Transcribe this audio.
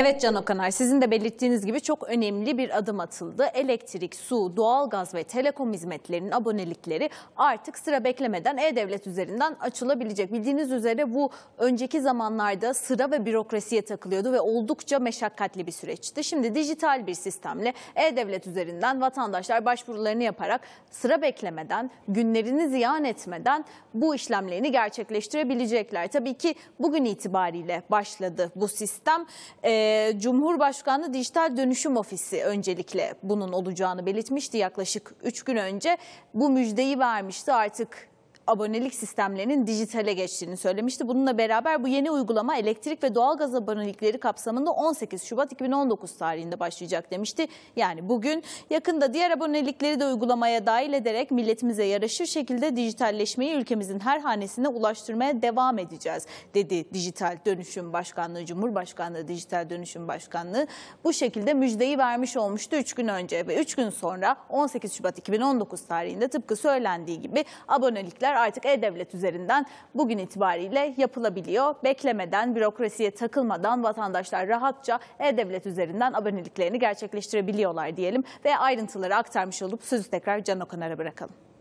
Evet Can Okanar sizin de belirttiğiniz gibi çok önemli bir adım atıldı. Elektrik, su, doğalgaz ve telekom hizmetlerinin abonelikleri artık sıra beklemeden E-Devlet üzerinden açılabilecek. Bildiğiniz üzere bu önceki zamanlarda sıra ve bürokrasiye takılıyordu ve oldukça meşakkatli bir süreçti. Şimdi dijital bir sistemle E-Devlet üzerinden vatandaşlar başvurularını yaparak sıra beklemeden, günlerini ziyan etmeden bu işlemlerini gerçekleştirebilecekler. Tabii ki bugün itibariyle başladı bu sistem. Ee, e, ee, Cumhurbaşkanlığı Dijital Dönüşüm Ofisi öncelikle bunun olacağını belirtmişti yaklaşık 3 gün önce. Bu müjdeyi vermişti artık abonelik sistemlerinin dijitale geçtiğini söylemişti. Bununla beraber bu yeni uygulama elektrik ve doğalgaz abonelikleri kapsamında 18 Şubat 2019 tarihinde başlayacak demişti. Yani bugün yakında diğer abonelikleri de uygulamaya dahil ederek milletimize yaraşır şekilde dijitalleşmeyi ülkemizin her hanesine ulaştırmaya devam edeceğiz dedi Dijital Dönüşüm Başkanlığı Cumhurbaşkanlığı Dijital Dönüşüm Başkanlığı bu şekilde müjdeyi vermiş olmuştu 3 gün önce ve 3 gün sonra 18 Şubat 2019 tarihinde tıpkı söylendiği gibi abonelikler artık e-devlet üzerinden bugün itibariyle yapılabiliyor. Beklemeden, bürokrasiye takılmadan vatandaşlar rahatça e-devlet üzerinden aboneliklerini gerçekleştirebiliyorlar diyelim ve ayrıntıları aktarmış olup sözü tekrar Can Okanar'a bırakalım.